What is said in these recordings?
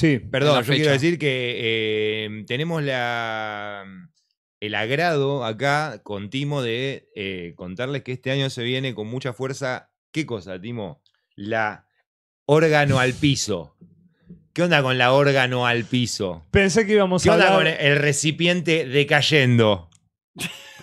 Sí, perdón, yo quiero decir que eh, tenemos el agrado acá con Timo de eh, contarles que este año se viene con mucha fuerza. ¿Qué cosa, Timo? La órgano al piso. ¿Qué onda con la órgano al piso? Pensé que íbamos a. ¿Qué onda con el recipiente decayendo?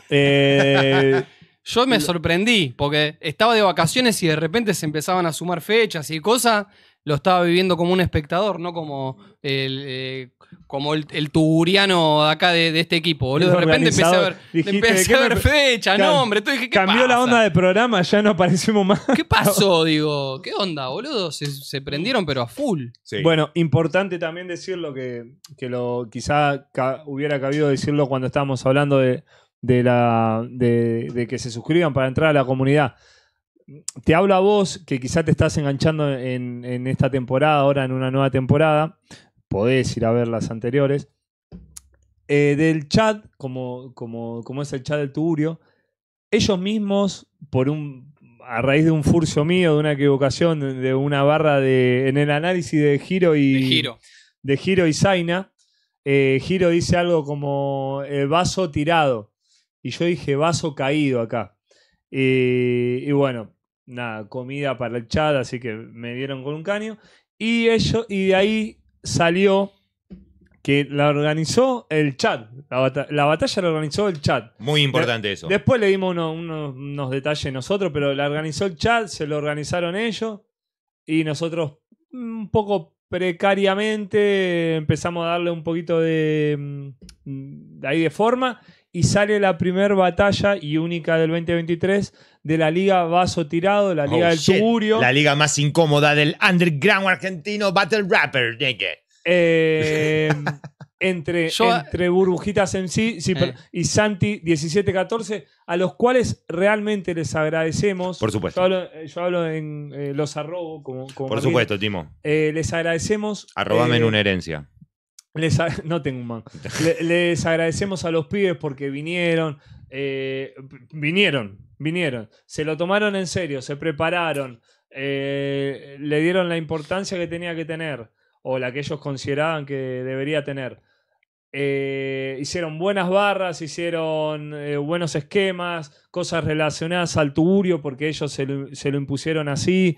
Eh. Yo me sorprendí porque estaba de vacaciones y de repente se empezaban a sumar fechas y cosas. Lo estaba viviendo como un espectador, no como el, tuburiano eh, como el, de acá de, este equipo, De repente empecé a ver, fechas. empecé a ver fecha, dije, ¿qué cambió la onda del programa, ya no aparecimos más. ¿Qué pasó? Digo, ¿qué onda, boludo? Se, prendieron, pero a full. Bueno, importante también decirlo que, que lo, quizá hubiera cabido decirlo cuando estábamos hablando de de, la, de, que se suscriban para entrar a la comunidad. Te hablo a vos, que quizá te estás enganchando en, esta temporada, ahora en una nueva temporada. Podés ir a ver las anteriores. Eh, del chat, como, como, es el chat del tuburio ellos mismos, por un, a raíz de un furcio mío, de una equivocación, de una barra de, en el análisis de Giro y de Giro, y Zaina, eh, Giro dice algo como eh, vaso tirado. Y yo dije, vaso caído acá. Eh, y bueno, nada, comida para el chat, así que me dieron con un caño. Y, ellos y de ahí salió que la organizó el chat. La, batalla la organizó el chat. Muy importante eso. Después le dimos unos detalles nosotros, pero la organizó el chat, se lo organizaron ellos. Y nosotros, un poco precariamente, empezamos a darle un poquito de mm, ahí de forma y sale la primera batalla y única del 2023 de la Liga Vaso Tirado, la Liga oh, del Tugurio. La liga más incómoda del underground argentino Battle Rapper, eh, eh, entre, Burbujitas en sí, eh. y Santi 1714 a los cuales realmente les agradecemos. Por supuesto. Yo hablo, eh, en los arrobo. Como, Por supuesto, Timo. les agradecemos. Arrobame en una herencia. Les no tengo man. les agradecemos a los pibes porque vinieron. Eh, vinieron, vinieron. Se lo tomaron en serio, se prepararon. Eh, le dieron la importancia que tenía que tener o la que ellos consideraban que debería tener. Eh, hicieron buenas barras, hicieron buenos esquemas, cosas relacionadas al tuburio, porque ellos se lo impusieron así.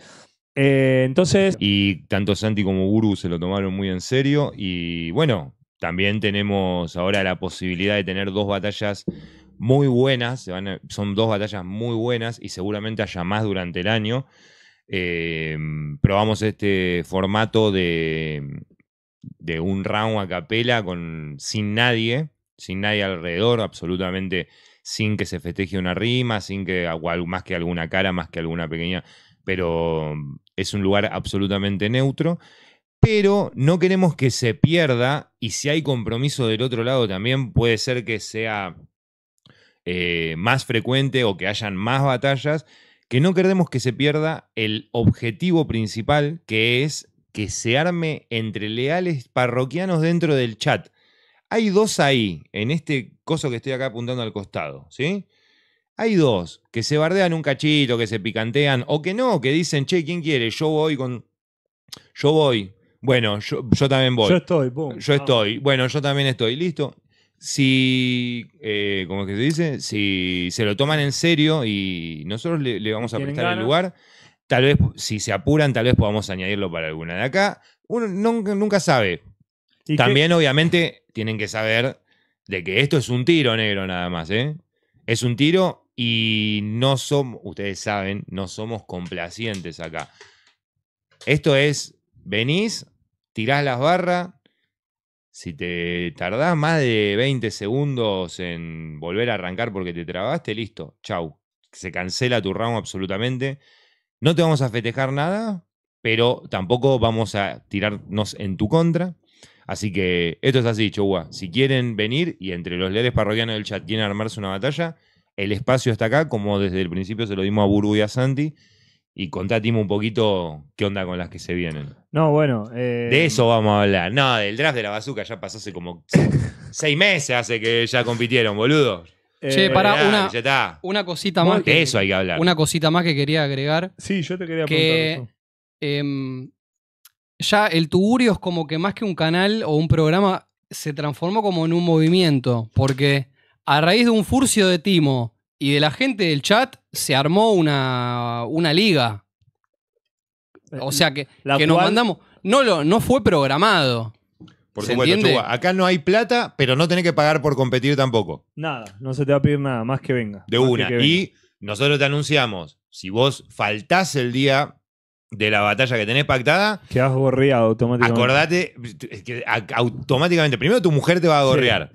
Eh, entonces. Y tanto Santi como Guru se lo tomaron muy en serio. Y bueno, también tenemos ahora la posibilidad de tener dos batallas muy buenas. son dos batallas muy buenas y seguramente haya más durante el año. Em, probamos este formato de, un round a capela con, sin nadie, sin nadie alrededor, absolutamente sin que se festeje una rima, sin que más que alguna cara, más que alguna pequeña pero es un lugar absolutamente neutro. Pero no queremos que se pierda y si hay compromiso del otro lado también puede ser que sea eh, más frecuente o que hayan más batallas, que no queremos que se pierda el objetivo principal que es que se arme entre leales parroquianos dentro del chat. Hay dos ahí, en este coso que estoy acá apuntando al costado, ¿sí? Hay dos, que se bardean un cachito, que se picantean, o que no, que dicen, che, ¿quién quiere? Yo voy con... Yo voy. Bueno, yo, también voy. Yo estoy, boom. Yo estoy. Bueno, yo también estoy. Listo. Si, eh, ¿cómo es que se dice? Si se lo toman en serio y nosotros le, vamos a prestar el lugar, tal vez, si se apuran, tal vez podamos añadirlo para alguna de acá. Uno nunca, sabe. también, obviamente, tienen que saber de que esto es un tiro negro nada más, ¿eh? Es un tiro y no somos, ustedes saben, no somos complacientes acá. Esto es, venís, tirás las barras, si te tardás más de 20 segundos en volver a arrancar porque te trabaste, listo, chau. Se cancela tu round absolutamente. No te vamos a festejar nada, pero tampoco vamos a tirarnos en tu contra. Así que esto es así, chau. Si quieren venir y entre los leales parroquianos del chat quieren armarse una batalla, el espacio está acá, como desde el principio se lo dimos a Burbu y a Santi. Y contá, un poquito qué onda con las que se vienen. No, bueno. Eh, de eso vamos a hablar. No, del draft de la bazooka ya pasó hace como seis meses hace que ya compitieron, boludo. Eh, che, para una, una cosita más. Que, eso hay que hablar. Una cosita más que quería agregar. Sí, yo te quería preguntar em, ya el Tuburio es como que más que un canal o un programa se transformó como en un movimiento. Porque a raíz de un furcio de Timo y de la gente del chat, se armó una, liga. O sea que, eh, que nos mandamos. No, lo, no fue programado. Por supuesto, acá no hay plata, pero no tenés que pagar por competir tampoco. Nada, no se te va a pedir nada, más que venga. De una. Y nosotros te anunciamos, si vos faltás el día de la batalla que tenés pactada. has gorreado automáticamente. Acordate automáticamente, primero tu mujer te va a gorrear.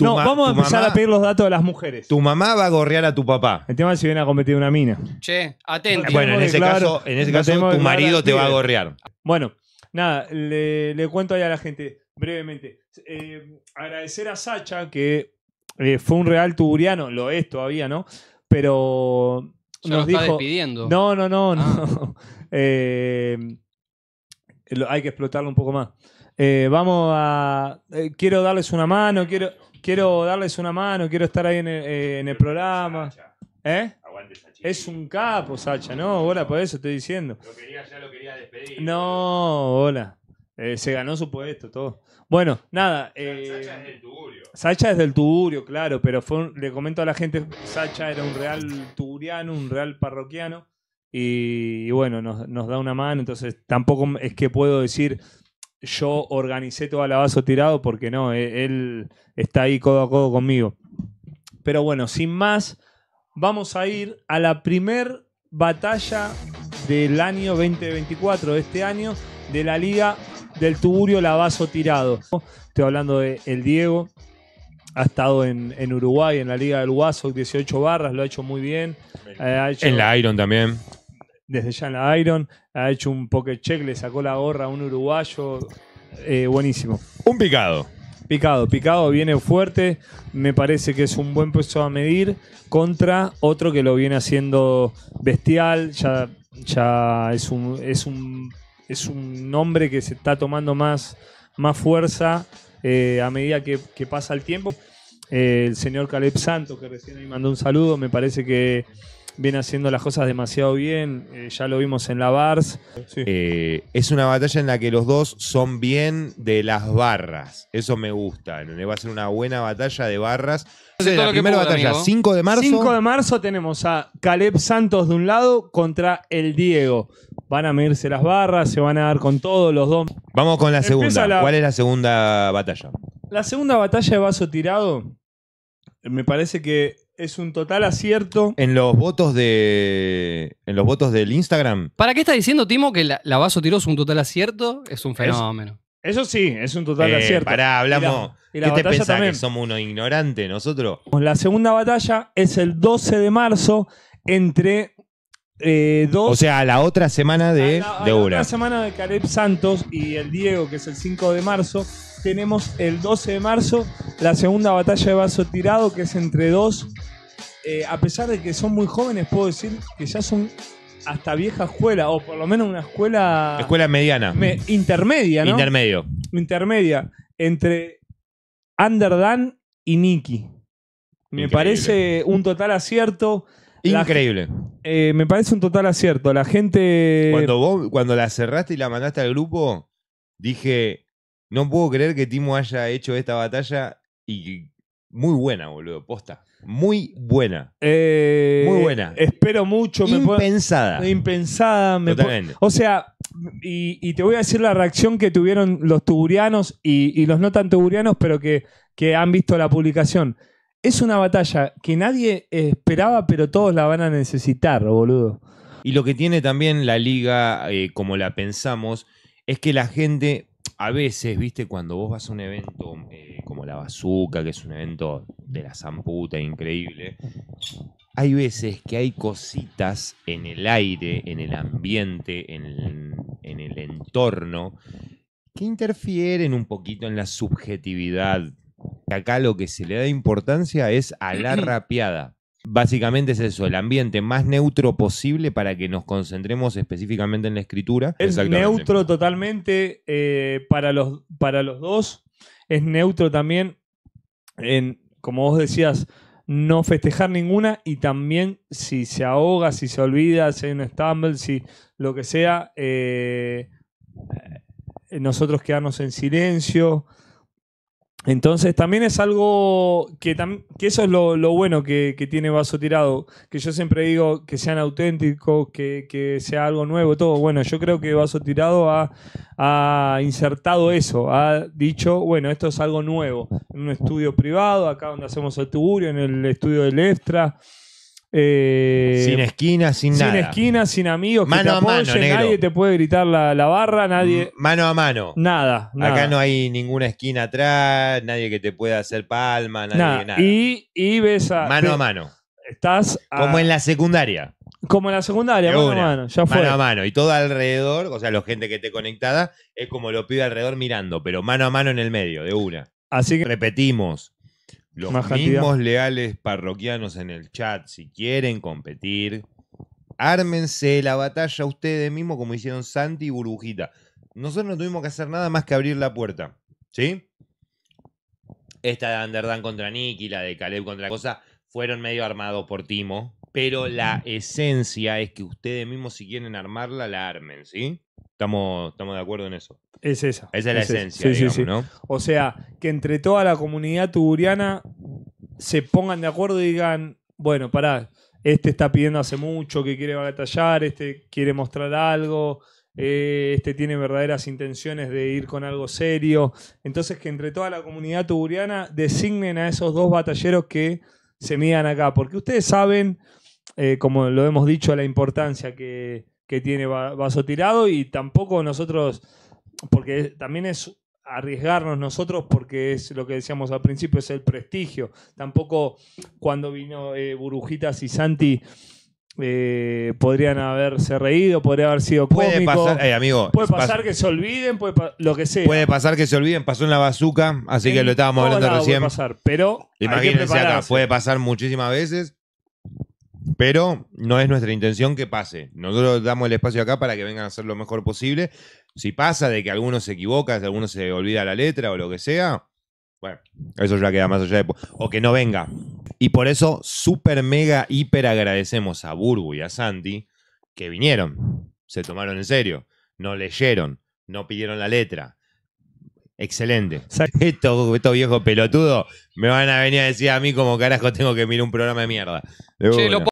No, vamos a empezar a pedir los datos de las mujeres. Tu mamá va a gorrear a tu papá. El tema es si viene a competir una mina. Che, atento. Ah, bueno, en ese caso, en caso tu marido te va a gorrear. Bueno, nada, le, cuento ahí a la gente brevemente. Eh, agradecer a Sacha, que eh, fue un real tuburiano, lo es todavía, ¿no? Pero nos está dijo, despidiendo. No, no, no, ah. no. Em, hay que explotarlo un poco más. Eh, vamos a. Eh, quiero darles una mano, quiero, quiero darles una mano, quiero estar ahí en el, eh, programa. Es un capo, Sacha, ¿no? Hola, por eso estoy diciendo. quería, ya lo quería despedir. No, hola. se ganó su puesto, todo. Bueno, nada. Sacha es el Sacha es del tuburio, claro, pero le comento a la gente, Sacha era un real tuburiano, un real parroquiano, y, bueno, nos, da una mano, entonces tampoco es que puedo decir yo organicé todo vaso tirado, porque no, e, él, está ahí codo a codo conmigo. Pero bueno, sin más, vamos a ir a la primer batalla del año 2024, de este año, de la Liga del Tuburio lavazo Tirado. Estoy hablando de El Diego, ha estado en, Uruguay, en la Liga del Guaso, 18 barras, lo ha hecho muy bien. Eh, en la Iron también. Desde ya en la Iron, ha hecho un pocket check, le sacó la gorra a un uruguayo. Eh, buenísimo. Un picado. Picado, picado viene fuerte, me parece que es un buen peso a medir contra otro que lo viene haciendo bestial, ya, ya es, un, es, un, es un nombre que se está tomando más, más fuerza eh, a medida que, pasa el tiempo. Eh, el señor Caleb Santos, que recién me mandó un saludo, me parece que viene haciendo las cosas demasiado bien. Eh, ya lo vimos en la Bars. es una batalla en la que los dos son bien de las barras. Eso me gusta. Va a ser una buena batalla de barras. la primera batalla, 5 de marzo. 5 de marzo tenemos a Caleb Santos de un lado contra el Diego van a medirse las barras, se van a dar con todos los dos. Vamos con la segunda. ¿Cuál es la segunda batalla? La segunda batalla de vaso tirado me parece que es un total acierto. En los votos de. En los votos del Instagram. ¿Para qué está diciendo, Timo, que la, vaso tiró es un total acierto? Es un fenómeno. eso sí, es un total eh, acierto. Pará, hablamos. ¿Qué te pensás que somos unos ignorantes nosotros? La segunda batalla es el 12 de marzo entre eh, o sea, la otra semana de, ah, ah, una. semana de Caleb Santos y el Diego, que es el 5 de marzo. Tenemos el 12 de marzo la segunda batalla de vaso tirado, que es entre dos. Eh, a pesar de que son muy jóvenes, puedo decir que ya son hasta vieja escuela, o por lo menos una escuela. Escuela mediana. intermedia, ¿no? Intermedio. Intermedia. Entre Underdan y Nicky. Me parece un total acierto. Increíble. Eh, me parece un total acierto. La gente. Cuando cuando la cerraste y la mandaste al grupo, dije, no puedo creer que Timo haya hecho esta batalla y muy buena, boludo, posta. Muy buena. Eh, muy buena. Espero mucho. Impensada. impensada. O sea, y, te voy a decir la reacción que tuvieron los tuburianos y, los no tan tuburianos, pero que, que han visto la publicación. Es una batalla que nadie esperaba, pero todos la van a necesitar, boludo. Y lo que tiene también la liga, eh, como la pensamos, es que la gente, a veces, viste, cuando vos vas a un evento eh, como la Bazooka, que es un evento de la zamputa increíble, hay veces que hay cositas en el aire, en el ambiente, en el entorno, que interfieren un poquito en la subjetividad Acá lo que se le da importancia es a la mm, mm. rapeada. Básicamente es eso, el ambiente más neutro posible para que nos concentremos específicamente en la escritura. Es neutro totalmente eh, para, los, para los dos. Es neutro también en, como vos decías, no festejar ninguna y también si se ahoga, si se olvida, si hay un stumble, si lo que sea, eh, eh, nosotros quedarnos en silencio. Entonces también es algo que, que eso es lo, bueno que, tiene Vaso Tirado, que yo siempre digo que sean auténticos, que, sea algo nuevo, todo. Bueno, yo creo que Vaso Tirado ha, ha, insertado eso, ha dicho, bueno, esto es algo nuevo, en un estudio privado, acá donde hacemos el tuburio, en el estudio del Extra. Eh, sin esquina, sin, nada. Sin esquina, sin amigos, mano a mano, nadie te puede gritar la, barra, nadie. Mano a mano. Nada, Acá no hay ninguna esquina atrás, nadie que te pueda hacer palma, nadie, nada. Y, y, ves a. Mano a mano. Estás. como en la secundaria. Como en la secundaria, mano a mano, ya Mano a mano. Y todo alrededor, o sea, la gente que te conectada, es como lo pide alrededor mirando, pero mano a mano en el medio, de una. Así que. Repetimos, los mismos leales parroquianos en el chat, si quieren competir, ármense la batalla ustedes mismos como hicieron Santi y Burbujita. Nosotros no tuvimos que hacer nada más que abrir la puerta, ¿sí? Esta de Underdan contra Nicky, la de Caleb contra Cosa, fueron medio armados por Timo, pero la esencia es que ustedes mismos si quieren armarla, la armen, ¿sí? Estamos, de acuerdo en eso. Es esa. Esa es la esencia, O sea, que entre toda la comunidad tuburiana se pongan de acuerdo y digan, bueno, pará, este está pidiendo hace mucho que quiere batallar, este quiere mostrar algo, eh, este tiene verdaderas intenciones de ir con algo serio. Entonces, que entre toda la comunidad tuburiana designen a esos dos batalleros que se midan acá. Porque ustedes saben, eh, como lo hemos dicho, la importancia que que tiene vaso tirado y tampoco nosotros, porque también es arriesgarnos nosotros porque es lo que decíamos al principio, es el prestigio. Tampoco cuando vino eh, Burujitas y Santi eh, podrían haberse reído, podría haber sido cómico. Eh, puede pasar, pasar que se olviden, puede lo que sea. Puede pasar que se olviden, pasó en la bazuca, así que lo estábamos hablando recién. Puede pasar, pero imagínense acá, puede pasar muchísimas veces pero no es nuestra intención que pase. Nosotros damos el espacio acá para que vengan a hacer lo mejor posible. Si pasa de que algunos se equivoca, si alguno se olvida la letra o lo que sea, bueno, eso ya queda más allá de... O que no venga. Y por eso, súper, mega, hiper agradecemos a Burbu y a Santi que vinieron, se tomaron en serio, no leyeron, no pidieron la letra. Excelente. Estos esto viejos pelotudos me van a venir a decir a mí como carajo tengo que mirar un programa de mierda.